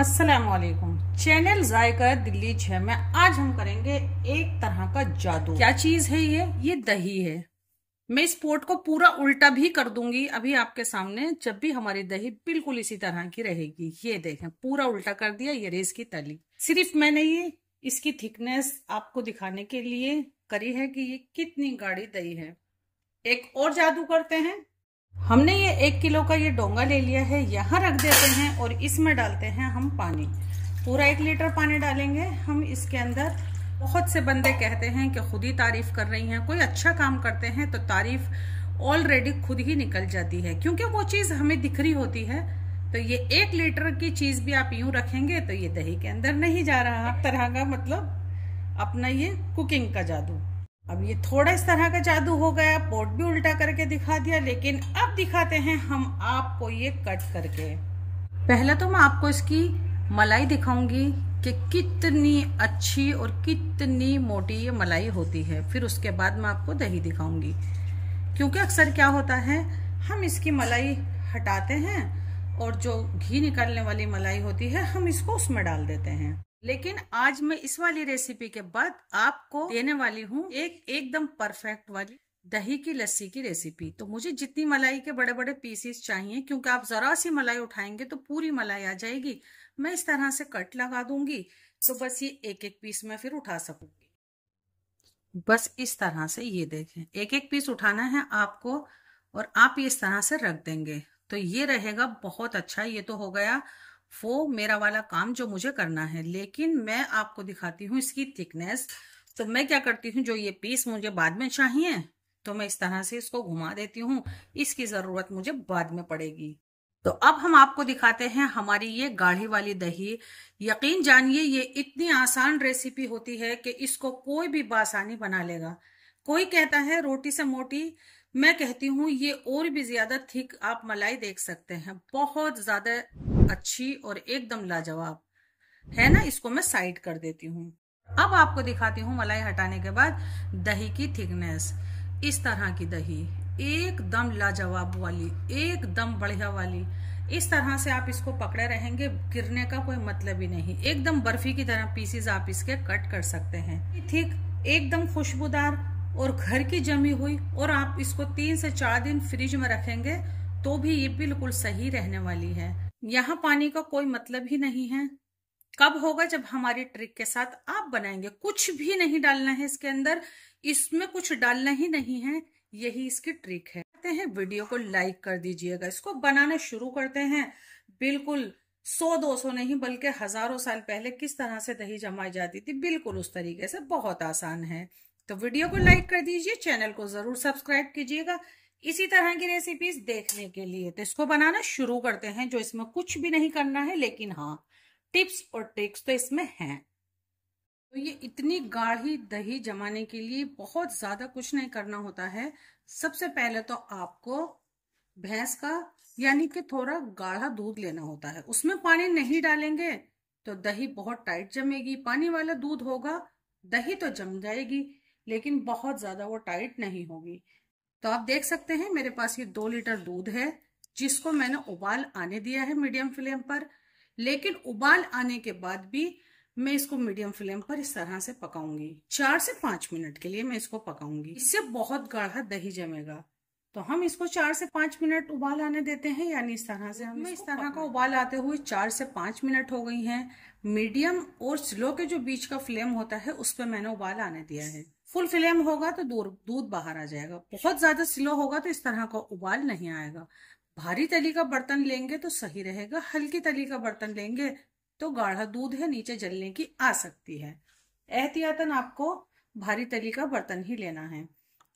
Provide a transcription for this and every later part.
Aslam channel जायका दिल्ली छ में आज हम करेंगे एक तरह का जादू क्या चीज है ये ये दही है मैं इस पोट को पूरा उल्टा भी कर दूंगी अभी आपके सामने जब भी हमारी दही बिल्कुल इसी तरह की रहेगी ये देखें पूरा उल्टा कर दिया ये रेस की तली सिर्फ मैंने ये इसकी थिकनेस आपको दिखाने के लिए करी है कि ये कितनी गाढ़ी दही है एक और जादू करते हैं हमने ये एक किलो का ये डोंगा ले लिया है यहाँ रख देते हैं और इसमें डालते हैं हम पानी पूरा एक लीटर पानी डालेंगे हम इसके अंदर बहुत से बंदे कहते हैं कि खुद ही तारीफ कर रही हैं कोई अच्छा काम करते हैं तो तारीफ ऑलरेडी खुद ही निकल जाती है क्योंकि वो चीज़ हमें दिख रही होती है तो ये एक लीटर की चीज़ भी आप यूं रखेंगे तो ये दही के अंदर नहीं जा रहा तरह का मतलब अपना ये कुकिंग का जादू अब ये थोड़ा इस तरह का जादू हो गया पोट भी उल्टा करके दिखा दिया लेकिन अब दिखाते हैं हम आपको ये कट करके पहले तो मैं आपको इसकी मलाई दिखाऊंगी कि कितनी अच्छी और कितनी मोटी ये मलाई होती है फिर उसके बाद मैं आपको दही दिखाऊंगी क्योंकि अक्सर क्या होता है हम इसकी मलाई हटाते हैं और जो घी निकालने वाली मलाई होती है हम इसको उसमें डाल देते हैं लेकिन आज मैं इस वाली रेसिपी के बाद आपको देने वाली हूँ एक एकदम परफेक्ट वाली दही की लस्सी की रेसिपी तो मुझे जितनी मलाई के बड़े बड़े पीसीस चाहिए क्योंकि आप जरा सी मलाई उठाएंगे तो पूरी मलाई आ जाएगी मैं इस तरह से कट लगा दूंगी तो बस ये एक एक पीस मैं फिर उठा सकूंगी बस इस तरह से ये देखें एक एक पीस उठाना है आपको और आप इस तरह से रख देंगे तो ये रहेगा बहुत अच्छा ये तो हो गया वो मेरा वाला काम जो मुझे करना है लेकिन मैं आपको दिखाती हूँ इसकी थिकनेस तो मैं क्या करती हूँ जो ये पीस मुझे बाद में चाहिए तो मैं इस तरह से इसको घुमा देती हूँ इसकी ज़रूरत मुझे बाद में पड़ेगी तो अब हम आपको दिखाते हैं हमारी ये गाढ़ी वाली दही यकीन जानिए ये इतनी आसान रेसिपी होती है कि इसको कोई भी बासानी बना लेगा कोई कहता है रोटी से मोटी मैं कहती हूँ ये और भी ज्यादा थिक आप मलाई देख सकते हैं बहुत ज्यादा अच्छी और एकदम लाजवाब है ना इसको मैं साइड कर देती हूँ अब आपको दिखाती हूँ मलाई हटाने के बाद दही की थिकनेस इस तरह की दही एकदम लाजवाब वाली एकदम बढ़िया वाली इस तरह से आप इसको पकड़े रहेंगे गिरने का कोई मतलब ही नहीं एकदम बर्फी की तरह पीसीज आप इसके कट कर सकते हैं थिक एकदम खुशबूदार और घर की जमी हुई और आप इसको तीन से चार दिन फ्रिज में रखेंगे तो भी ये बिल्कुल सही रहने वाली है यहाँ पानी का कोई मतलब ही नहीं है कब होगा जब हमारी ट्रिक के साथ आप बनाएंगे कुछ भी नहीं डालना है इसके अंदर इसमें कुछ डालना ही नहीं है यही इसकी ट्रिक है कहते हैं वीडियो को लाइक कर दीजिएगा इसको बनाना शुरू करते हैं बिल्कुल सौ दो सौ नहीं बल्कि हजारों साल पहले किस तरह से दही जमाई जाती थी बिल्कुल उस तरीके से बहुत आसान है तो वीडियो को लाइक कर दीजिए चैनल को जरूर सब्सक्राइब कीजिएगा इसी तरह की रेसिपीज देखने के लिए तो इसको बनाना शुरू करते हैं जो इसमें कुछ भी नहीं करना है लेकिन हाँ टिप्स और ट्रिक्स तो इसमें हैं तो ये इतनी गाढ़ी दही जमाने के लिए बहुत ज्यादा कुछ नहीं करना होता है सबसे पहले तो आपको भैंस का यानी कि थोड़ा गाढ़ा दूध लेना होता है उसमें पानी नहीं डालेंगे तो दही बहुत टाइट जमेगी पानी वाला दूध होगा दही तो जम जाएगी लेकिन बहुत ज़्यादा वो टाइट नहीं होगी तो आप देख सकते हैं मेरे पास ये दो लीटर दूध है जिसको मैंने उबाल आने दिया है मीडियम फ्लेम पर लेकिन उबाल आने के बाद भी मैं इसको मीडियम फ्लेम पर इस तरह से पकाऊंगी चार से पांच मिनट के लिए मैं इसको पकाऊंगी इससे बहुत गाढ़ा दही जमेगा तो हम इसको चार से पांच मिनट उबाल आने देते हैं यानी इस तरह से हम इस तरह का उबाल आते हुए चार से पांच मिनट हो गई हैं मीडियम और स्लो के जो बीच का फ्लेम होता है उस पर मैंने उबाल आने दिया है फुल फ्लेम होगा तो दूध बाहर आ जाएगा बहुत ज्यादा स्लो होगा तो इस तरह का उबाल नहीं आएगा भारी तली का बर्तन लेंगे तो सही रहेगा हल्की तली का बर्तन लेंगे तो गाढ़ा दूध है नीचे जलने की आ सकती है एहतियातन आपको भारी तली का बर्तन ही लेना है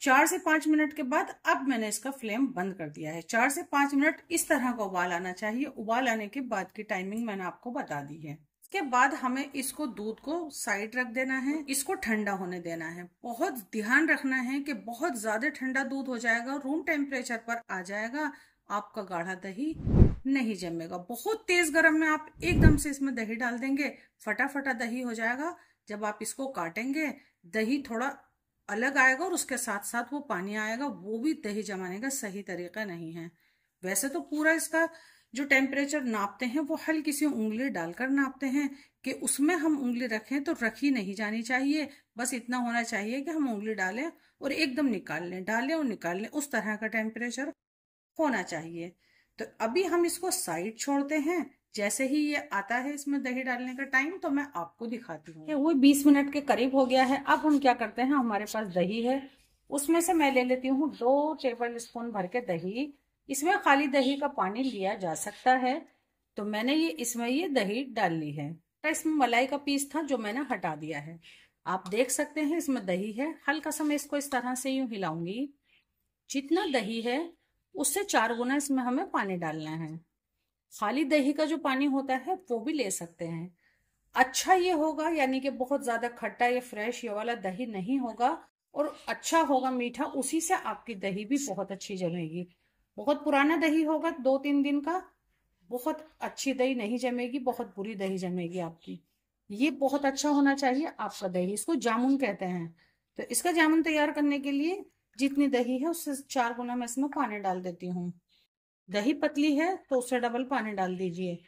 चार से पांच मिनट के बाद अब मैंने इसका फ्लेम बंद कर दिया है चार से पांच मिनट इस तरह का उबाल आना चाहिए उबाल आने के बाद की टाइमिंग मैंने आपको बता दी है के बाद हमें इसको दूध को साइड रख देना है इसको ठंडा होने देना है बहुत ध्यान रखना है कि बहुत ज्यादा ठंडा दूध हो जाएगा रूम टेम्परेचर पर आ जाएगा आपका गाढ़ा दही नहीं जमेगा बहुत तेज गर्म में आप एकदम से इसमें दही डाल देंगे फटाफटा दही हो जाएगा जब आप इसको काटेंगे दही थोड़ा अलग आएगा और उसके साथ साथ वो पानी आएगा वो भी दही जमाने का सही तरीका नहीं है वैसे तो पूरा इसका जो टेम्परेचर नापते हैं वो हल्की सी उंगली डालकर नापते हैं कि उसमें हम उंगली रखें तो रखी नहीं जानी चाहिए बस इतना होना चाहिए कि हम उंगली डालें और एकदम निकाल लें डालें और निकाल लें उस तरह का टेम्परेचर होना चाहिए तो अभी हम इसको साइड छोड़ते हैं जैसे ही ये आता है इसमें दही डालने का टाइम तो मैं आपको दिखाती हूँ वो बीस मिनट के करीब हो गया है अब हम क्या करते हैं हमारे पास दही है उसमें से मैं ले लेती हूँ दो टेबल स्पून भर के दही इसमें खाली दही का पानी लिया जा सकता है तो मैंने ये इसमें ये दही डाल ली है तो इसमें मलाई का पीस था जो मैंने हटा दिया है आप देख सकते हैं इसमें दही है हल्का सा मैं इसको इस तरह से यूं हिलाऊंगी जितना दही है उससे चार गुना इसमें हमें पानी डालना है खाली दही का जो पानी होता है वो भी ले सकते हैं अच्छा ये होगा यानी कि बहुत ज़्यादा खट्टा या फ्रेश ये वाला दही नहीं होगा और अच्छा होगा मीठा उसी से आपकी दही भी बहुत अच्छी जमेगी बहुत पुराना दही होगा दो तीन दिन का बहुत अच्छी दही नहीं जमेगी बहुत बुरी दही जमेगी आपकी ये बहुत अच्छा होना चाहिए आपका दही इसको जामुन कहते हैं तो इसका जामुन तैयार करने के लिए जितनी दही है उससे चार गुना मैं इसमें पानी डाल देती हूँ दही पतली है तो उससे डबल पानी डाल दीजिए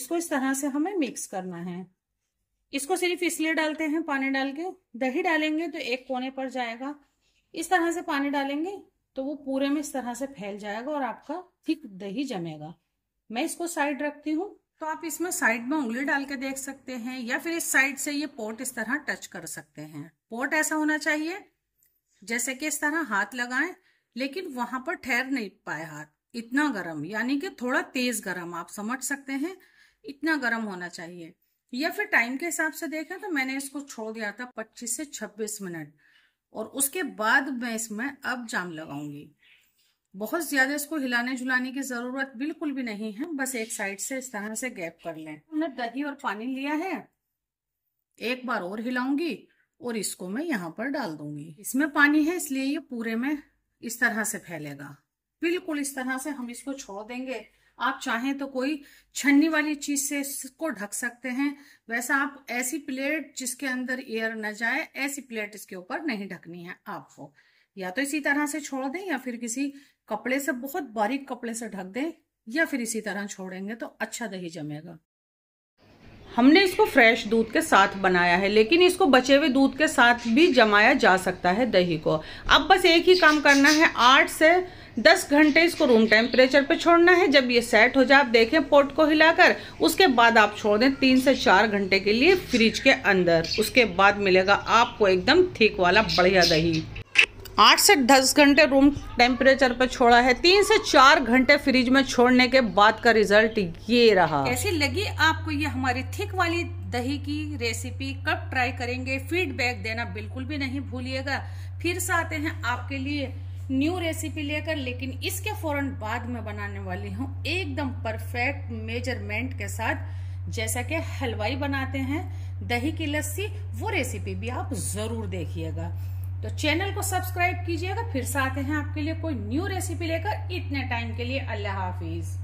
इसको इस तरह से हमें मिक्स करना है इसको सिर्फ इसलिए डालते हैं पानी डाल के दही डालेंगे तो एक कोने पर जाएगा इस तरह से पानी डालेंगे तो वो पूरे में इस तरह से फैल जाएगा और आपका थिक दही जमेगा मैं इसको साइड रखती हूँ तो आप इसमें साइड में उंगली डाल के देख सकते हैं या फिर इस साइड से ये पोर्ट इस तरह टच कर सकते हैं पोर्ट ऐसा होना चाहिए जैसे कि इस तरह हाथ लगाएं लेकिन वहां पर ठहर नहीं पाए हाथ इतना गर्म यानी कि थोड़ा तेज गर्म आप समझ सकते हैं इतना गर्म होना चाहिए या फिर टाइम के हिसाब से देखें तो मैंने इसको छोड़ दिया था 25 से 26 मिनट और उसके बाद मैं इसमें अब जाम लगाऊंगी बहुत ज़्यादा इसको हिलाने झुलाने की ज़रूरत बिल्कुल भी नहीं है बस एक साइड से इस तरह से गैप कर लें हमने दही और पानी लिया है एक बार और हिलाऊंगी और इसको मैं यहाँ पर डाल दूंगी इसमें पानी है इसलिए ये पूरे में इस तरह से फैलेगा बिल्कुल इस तरह से हम इसको छोड़ देंगे आप चाहें तो कोई छन्नी वाली चीज से इसको ढक सकते हैं वैसा आप ऐसी प्लेट जिसके अंदर एयर न जाए ऐसी प्लेट इसके ऊपर नहीं ढकनी है आपको या तो इसी तरह से छोड़ दें या फिर किसी कपड़े से बहुत बारीक कपड़े से ढक दें या फिर इसी तरह छोड़ेंगे तो अच्छा दही जमेगा हमने इसको फ्रेश दूध के साथ बनाया है लेकिन इसको बचे हुए दूध के साथ भी जमाया जा सकता है दही को अब बस एक ही काम करना है आठ से 10 घंटे इसको रूम टेम्परेचर पे छोड़ना है जब ये सेट हो जाए आप देखें पोट को हिलाकर उसके बाद आप छोड़ दें तीन से चार घंटे के लिए फ्रिज के अंदर उसके बाद मिलेगा आपको एकदम थीक वाला बढ़िया दही आठ से दस घंटे रूम टेम्परेचर पर छोड़ा है तीन से चार घंटे फ्रिज में छोड़ने के बाद का रिजल्ट ये रहा कैसी लगी आपको ये हमारी थिक वाली दही की रेसिपी कब ट्राई करेंगे फीडबैक देना बिल्कुल भी नहीं भूलिएगा फिर से आते हैं आपके लिए न्यू रेसिपी लेकर लेकिन इसके फौरन बाद में बनाने वाली हूँ एकदम परफेक्ट मेजरमेंट के साथ जैसा कि हलवाई बनाते हैं दही की लस्सी वो रेसिपी भी आप ज़रूर देखिएगा तो चैनल को सब्सक्राइब कीजिएगा फिर से आते हैं आपके लिए कोई न्यू रेसिपी लेकर इतने टाइम के लिए अल्लाह हाफिज़